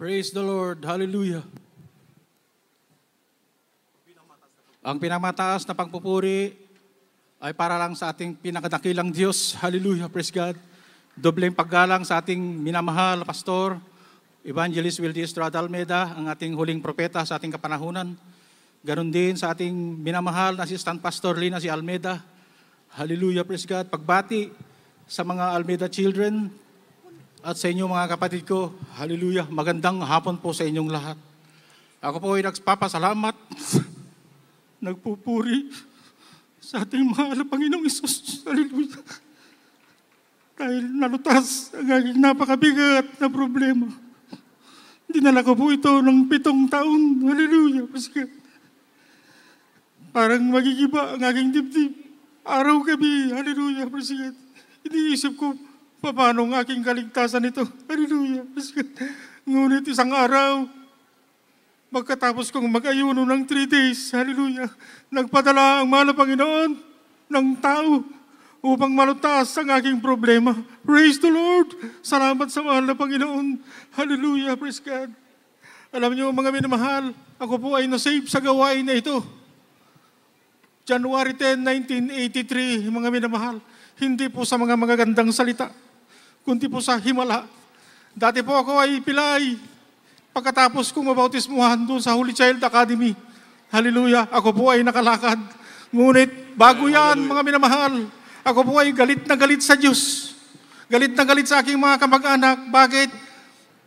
Praise the Lord. Hallelujah. Ang pinamataas na pagpupuri ay para lang sa ating pinakadakilang Diyos. Hallelujah. Praise God. Dobleng paggalang sa ating minamahal, Pastor, Evangelist Wilde Estrada Almeida, ang ating huling propeta sa ating kapanahunan. Ganon din sa ating minamahal na Assistant Pastor Lina si Almeida. Hallelujah. Praise God. Pagbati sa mga Almeida children, at sa inyo mga kapatid ko, hallelujah, magandang hapon po sa inyong lahat. Ako po ay nagpapasalamat, nagpupuri sa ating mahal Panginoong Isus. Hallelujah. Dahil nalutas ang aking napakabigat na problema. Dinala ko po ito ng pitong taon. Hallelujah. Paska. Parang magigiba ang aking dibdib. Araw gabi. Hallelujah. Paska. Iniisip ko, Paano ang aking kaligtasan ito? Hallelujah. Ngunit isang araw, pagkatapos kong mag-ayuno ng three days, hallelujah, nagpadala ang mahal Panginoon ng tao upang malutas ang aking problema. Praise the Lord! Salamat sa mahal na Panginoon. Hallelujah! Praise God! Alam niyo mga minamahal, ako po ay nasave sa gawain na ito. January 10, 1983, mga minamahal, hindi po sa mga magagandang salita kundi po sa himala. Dati po ako ay pilay. Pagkatapos kong mabautismuhan doon sa Holy Child Academy, hallelujah, ako po ay nakalakad. Ngunit bago yan, mga minamahal, ako po ay galit na galit sa Diyos. Galit na galit sa aking mga kamag-anak. Bakit?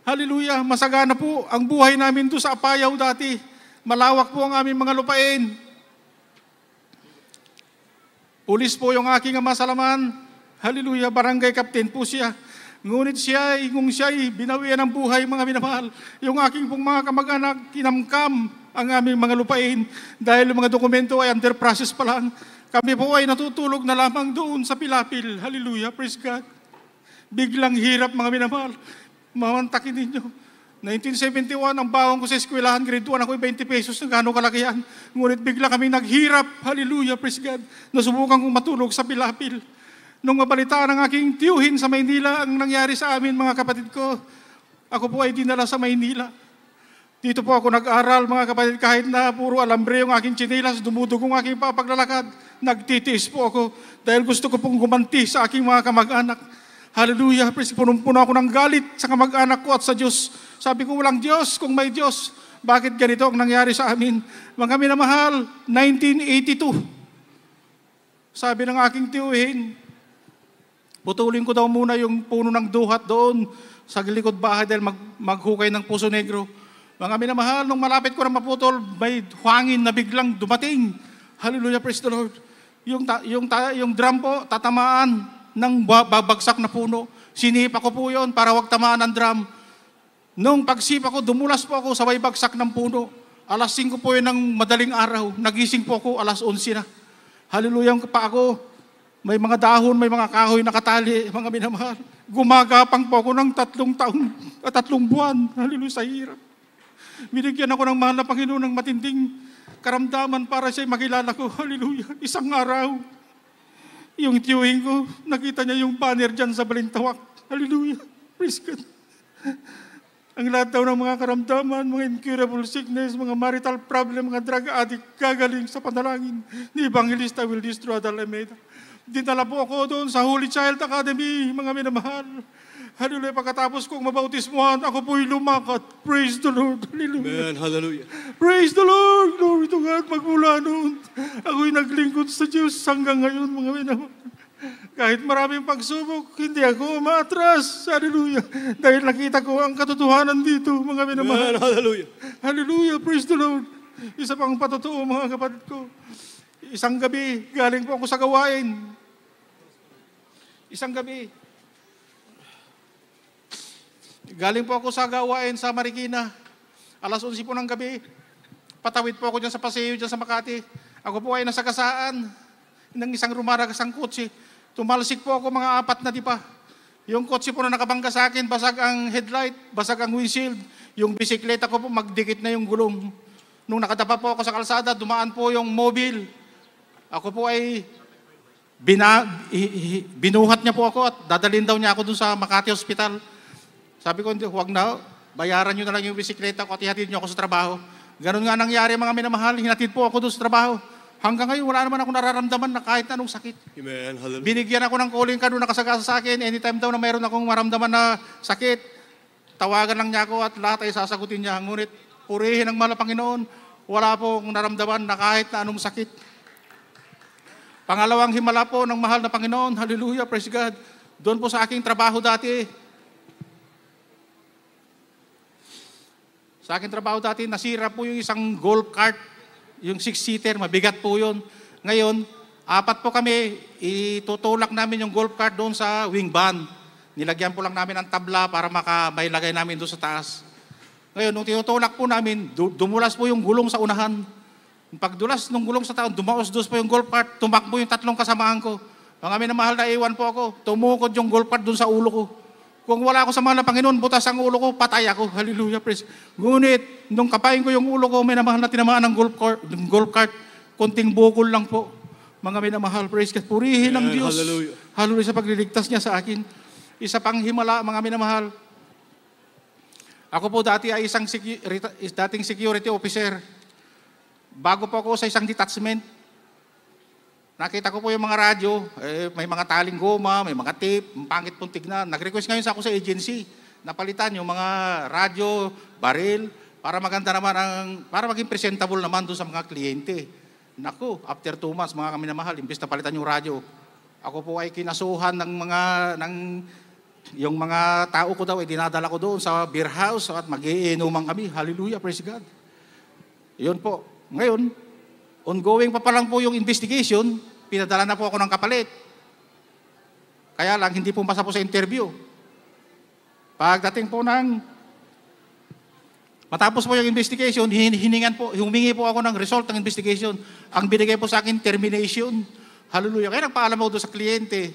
Hallelujah, masagana po ang buhay namin doon sa Apayaw dati. Malawak po ang aming mga lupain. Ulis po yung aking masalaman. Hallelujah, barangay captain po siya. Ngunit siya, ay, kung siya ay binawian ng buhay, mga minamahal, yung aking pong mga kamag-anak, kinamkam ang aming mga lupain dahil yung mga dokumento ay under process pa lang. Kami po ay natutulog na lamang doon sa pilapil. Hallelujah, praise God. Biglang hirap, mga minamahal. Mamantakin ninyo. 1971, ang bawang ko sa eskwelahan, grade 1 ako, 20 pesos na gano'ng kalaki yan. Ngunit bigla kami naghirap, hallelujah, praise God. Nasubukan kong matulog sa pilapil. Nung mabalitaan ng aking tiyuhin sa Maynila ang nangyari sa amin mga kapatid ko, ako po ay dinala sa Maynila. Dito po ako nag-aral mga kapatid kahit na puro alambre yung aking chinilas, dumudugong aking papaglalakad. Nagtitiis po ako dahil gusto ko pong gumanti sa aking mga kamag-anak. Hallelujah, Pres, punong-puno ako ng galit sa kamag-anak ko at sa Diyos. Sabi ko, walang Diyos kung may Diyos. Bakit ganito ang nangyari sa amin? Mga kami na mahal, 1982. Sabi ng aking tiyuhin, Butulin ko daw muna yung puno ng duhat doon sa likod bahay dahil mag, maghukay ng puso negro. Mga minamahal, nung malapit ko na maputol, may hangin na biglang dumating. Hallelujah, praise the Lord. Yung, ta, yung, ta, yung drum po, tatamaan ng babagsak na puno. Sinipa ko po yon para wag tamaan ang drum. Nung pagsipa ko, dumulas po ako, sa sabay bagsak ng puno. Alas 5 po yun ng madaling araw. Nagising po ako, alas 11 na. Hallelujah pa ako. May mga dahon, may mga kahoy na katali, mga minamahal. Gumagapang po ako ng tatlong taon, ah, tatlong buwan. Hallelujah, sa hirap. Binigyan ako ng mahal na Panginoon ng matinding karamdaman para siya makilala ko. Hallelujah. Isang araw, yung tiyuhin ko, nakita niya yung banner dyan sa balintawak. Hallelujah. Praise God. Ang lahat daw ng mga karamdaman, mga incurable sickness, mga marital problem, mga drug addict, gagaling sa panalangin ni Evangelista Willis Truadal Almeida. Dinala po ako doon sa Holy Child Academy, mga minamahal. Hallelujah. Pagkatapos kong mabautismuhan, ako po'y lumakat. Praise the Lord. Hallelujah. Amen. Hallelujah. Praise the Lord. Glory to God. Magmula noon, ako'y naglingkod sa Diyos hanggang ngayon, mga minamahal. Kahit maraming pagsubok, hindi ako umatras. Hallelujah. Dahil nakita ko ang katotohanan dito, mga minamahal. Amen. Hallelujah. Hallelujah. Praise the Lord. Isa pang patotoo, mga kapatid ko. Isang gabi, galing po ako sa gawain. Isang gabi. Galing po ako sa gawain sa Marikina. Alas 11 po ng gabi. Patawid po ako dyan sa paseo, dyan sa Makati. Ako po ay nasa kasaan Nang isang rumaragas ang kotse. Tumalsik po ako mga apat na di pa. Yung kotse po na nakabangga sa akin, basag ang headlight, basag ang windshield. Yung bisikleta ko po, magdikit na yung gulong. Nung nakatapa po ako sa kalsada, dumaan po yung mobile. Ako po ay bina, binuhat niya po ako at dadalhin daw niya ako dun sa Makati Hospital. Sabi ko, hindi, huwag na. Bayaran niyo na lang yung bisikleta ko at ihatid niyo ako sa trabaho. Ganun nga nangyari mga minamahal. Hinatid po ako dun sa trabaho. Hanggang ngayon, wala naman ako nararamdaman na kahit anong sakit. Amen. Hallelujah. Binigyan ako ng calling ka doon nakasagasa sa akin. Anytime daw na mayroon akong maramdaman na sakit, tawagan lang niya ako at lahat ay sasagutin niya. Ngunit, purihin ang mala Panginoon. Wala pong naramdaman na kahit na anong sakit. Pangalawang himala po ng mahal na Panginoon, hallelujah, praise God, doon po sa aking trabaho dati. Sa aking trabaho dati, nasira po yung isang golf cart, yung six-seater, mabigat po yun. Ngayon, apat po kami, itutulak namin yung golf cart doon sa wing van. Nilagyan po lang namin ng tabla para lagay namin doon sa taas. Ngayon, nung tinutulak po namin, dumulas po yung gulong sa unahan. Pagdulas nung gulong sa taon, dumaos-dos po yung golf cart, tumakbo yung tatlong kasamahan ko. Mga minamahal na iwan po ako, tumukod yung golf cart doon sa ulo ko. Kung wala ako sa mga Panginoon, butas ang ulo ko, patay ako. Hallelujah, praise. Ngunit, nung kapain ko yung ulo ko, may minamahal na tinamaan ng golf cart, ng golf cart konting bukol lang po. Mga mahal, praise God. Purihin ang Diyos. Hallelujah. Hallelujah sa pagliligtas niya sa akin. Isa pang himala, mga minamahal. Ako po dati ay isang secu- dating security officer Bago pa ako sa isang detachment, nakita ko po yung mga radyo, eh, may mga taling goma, may mga tip, pangit pong tignan. Nag-request ngayon sa ako sa agency, na palitan yung mga radyo, baril, para maganda naman ang, para maging presentable naman doon sa mga kliyente. Naku, after two months, mga kami na mahal, imbis na palitan yung radyo, ako po ay kinasuhan ng mga, ng, yung mga tao ko daw, ay eh, dinadala ko doon sa beer house at magiinuman kami. Hallelujah, praise God. Yun po, ngayon, ongoing pa pa lang po yung investigation, pinadala na po ako ng kapalit. Kaya lang, hindi pumasa po sa interview. Pagdating po ng matapos po yung investigation, hiningan po, humingi po ako ng result ng investigation. Ang binigay po sa akin, termination. Hallelujah. Kaya nagpaalam ako doon sa kliyente.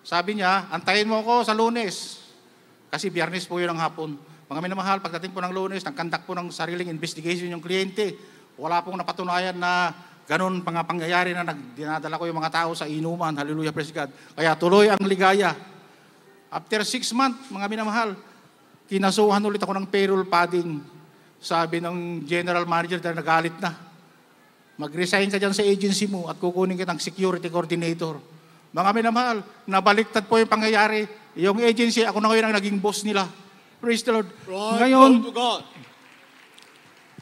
Sabi niya, antayin mo ako sa lunes. Kasi biyernes po yun ang hapon. Mga minamahal, pagdating po ng lunes, nagkandak po ng sariling investigation yung kliyente. Wala pong napatunayan na ganun mga pangyayari na dinadala ko yung mga tao sa inuman. Hallelujah, praise God. Kaya tuloy ang ligaya. After six months, mga minamahal, kinasuhan ulit ako ng payroll padding. Sabi ng general manager na nagalit na. Mag-resign ka dyan sa agency mo at kukunin kitang security coordinator. Mga minamahal, nabaliktad po yung pangyayari. Yung agency, ako na ngayon ang naging boss nila. Praise the Lord. Right, Ngayon,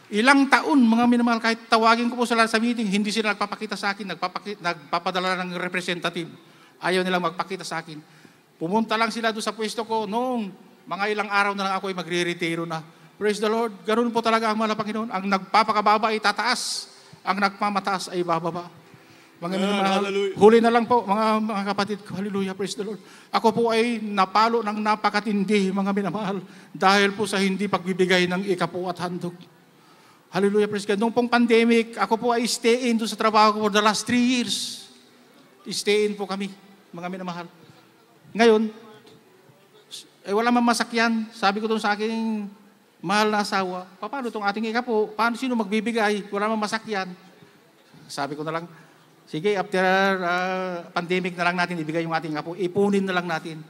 Ilang taon, mga minamahal, kahit tawagin ko po sila sa meeting, hindi sila nagpapakita sa akin, nagpapakita, nagpapadala ng representative. Ayaw nilang magpakita sa akin. Pumunta lang sila doon sa pwesto ko noong mga ilang araw na lang ako ay magre-retiro na. Praise the Lord. Ganun po talaga ang mahal Panginoon. Ang nagpapakababa ay tataas. Ang nagpamataas ay bababa. Mga ah, minamahal, huli na lang po, mga, mga kapatid ko, hallelujah, praise the Lord. Ako po ay napalo ng napakatindi, mga minamahal, dahil po sa hindi pagbibigay ng ikapu at handog. Hallelujah, praise God. Noong pong pandemic, ako po ay stay in doon sa trabaho ko for the last three years. Stay in po kami, mga minamahal. Ngayon, eh wala man masakyan. Sabi ko doon sa aking mahal na asawa, paano itong ating ika Paano sino magbibigay? Wala man masakyan. Sabi ko na lang, sige, after uh, pandemic na lang natin ibigay yung ating ika Ipunin na lang natin.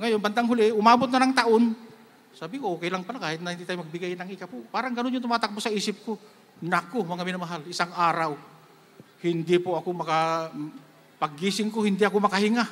Ngayon, bandang huli, umabot na ng taon, sabi ko, okay lang pala kahit na hindi tayo magbigay ng ikapu. Parang ganun yung tumatakbo sa isip ko. Naku, mga minamahal, isang araw, hindi po ako maka... Paggising ko, hindi ako makahinga.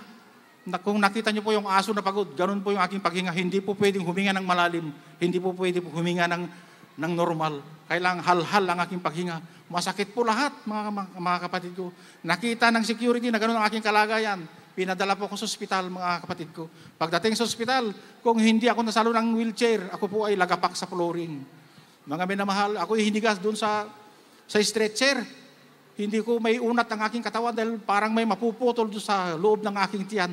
Kung nakita niyo po yung aso na pagod, ganun po yung aking paghinga. Hindi po pwedeng huminga ng malalim. Hindi po pwedeng huminga ng, ng normal. Kailangang halhal ang aking paghinga. Masakit po lahat, mga, mga, mga kapatid ko. Nakita ng security na ganun ang aking kalagayan Pinadala po ako sa ospital, mga kapatid ko. Pagdating sa ospital, kung hindi ako nasalo ng wheelchair, ako po ay lagapak sa flooring. Mga minamahal, ako ay hindi gas doon sa, sa stretcher. Hindi ko may unat ang aking katawan dahil parang may mapuputol doon sa loob ng aking tiyan.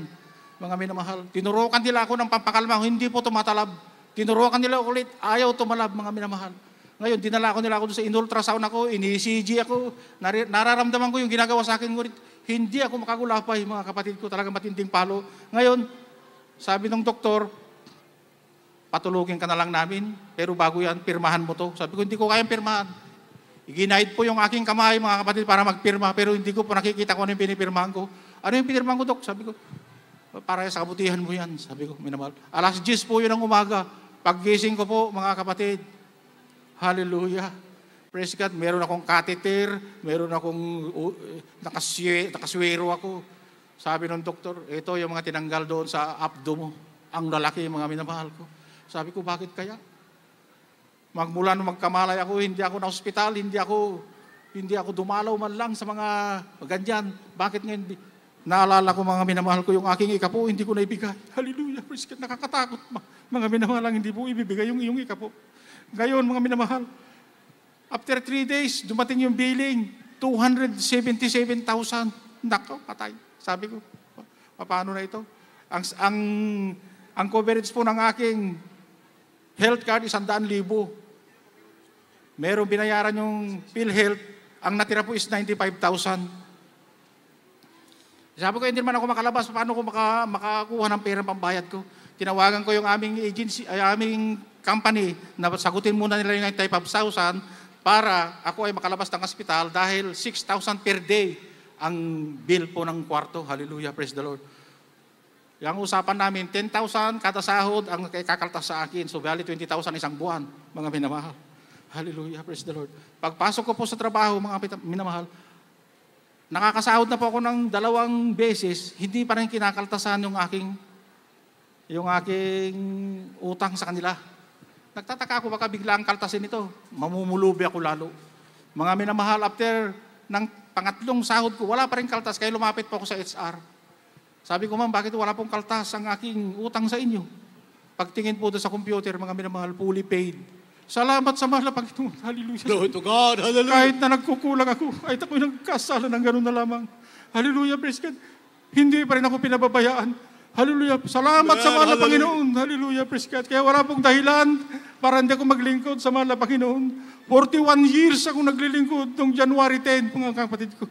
Mga minamahal, tinurukan nila ako ng pampakalma, hindi po tumatalab. Tinurukan nila ulit, ayaw tumalab, mga minamahal. Ngayon, dinala ko nila ako doon sa in-ultrasound ako, ini-CG ako, nar- nararamdaman ko yung ginagawa sa akin, ngunit hindi ako makagulapay, mga kapatid ko, talagang matinding palo. Ngayon, sabi ng doktor, patulogin ka na lang namin, pero bago yan, pirmahan mo to. Sabi ko, hindi ko kayang pirmahan. Iginaid po yung aking kamay, mga kapatid, para magpirma, pero hindi ko po nakikita kung ano yung pinipirmahan ko. Ano yung pinipirmahan ko, dok? Sabi ko, para sa kabutihan mo yan. Sabi ko, minamahal. Alas 10 po yun ng umaga. Paggising ko po, mga kapatid, Hallelujah. Praise God, meron akong catheter, meron akong uh, nakaswe, nakaswero ako. Sabi ng doktor, ito yung mga tinanggal doon sa abdo mo. Ang lalaki yung mga minamahal ko. Sabi ko, bakit kaya? Magmula nung magkamalay ako, hindi ako na ospital, hindi ako hindi ako dumalaw man lang sa mga ganyan. Bakit ngayon? Naalala ko mga minamahal ko yung aking ikapo, hindi ko na ibigay. Hallelujah, praise God. Nakakatakot. Mga minamahal lang, hindi po ibibigay yung iyong ikapo. Gayon, mga minamahal, after three days, dumating yung billing, 277,000. Nako, patay. Sabi ko, paano na ito? Ang, ang, ang coverage po ng aking health card is 100,000. Merong binayaran yung PhilHealth, ang natira po is 95,000. Sabi ko, hindi man ako makalabas, paano ko maka, makakuha ng pera pambayad ko? Tinawagan ko yung aming agency, ay aming company na sagutin muna nila yung 95,000 para ako ay makalabas ng hospital dahil 6,000 per day ang bill po ng kwarto. Hallelujah, praise the Lord. Yung usapan namin, 10,000 kada sahod ang kakaltas sa akin. So, bali 20,000 isang buwan, mga minamahal. Hallelujah, praise the Lord. Pagpasok ko po sa trabaho, mga minamahal, nakakasahod na po ako ng dalawang beses, hindi pa rin kinakaltasan yung aking yung aking utang sa kanila. Nagtataka ako, baka bigla ang kaltasin ito. Mamumulubi ako lalo. Mga minamahal, after ng pangatlong sahod ko, wala pa rin kaltas, kaya lumapit po ako sa HR. Sabi ko, ma'am, bakit wala pong kaltas ang aking utang sa inyo? Pagtingin po doon sa computer, mga minamahal, fully paid. Salamat sa mahal na Panginoon. Hallelujah. Glory to God. Hallelujah. Kahit na nagkukulang ako, kahit ako'y nagkasala ng ganun na lamang. Hallelujah, praise God. Hindi pa rin ako pinababayaan Hallelujah. Salamat sa mahal na Panginoon. Hallelujah. Praise God. Kaya wala pong dahilan para hindi ako maglingkod sa mahal na Panginoon. 41 years ako naglilingkod noong January 10, mga kapatid ko.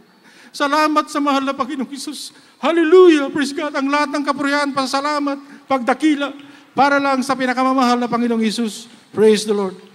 Salamat sa mahal na Panginoong Jesus. Hallelujah. Praise God. Ang lahat ng kapurihan, pasalamat, pagdakila, para lang sa pinakamamahal na Panginoong Jesus. Praise the Lord.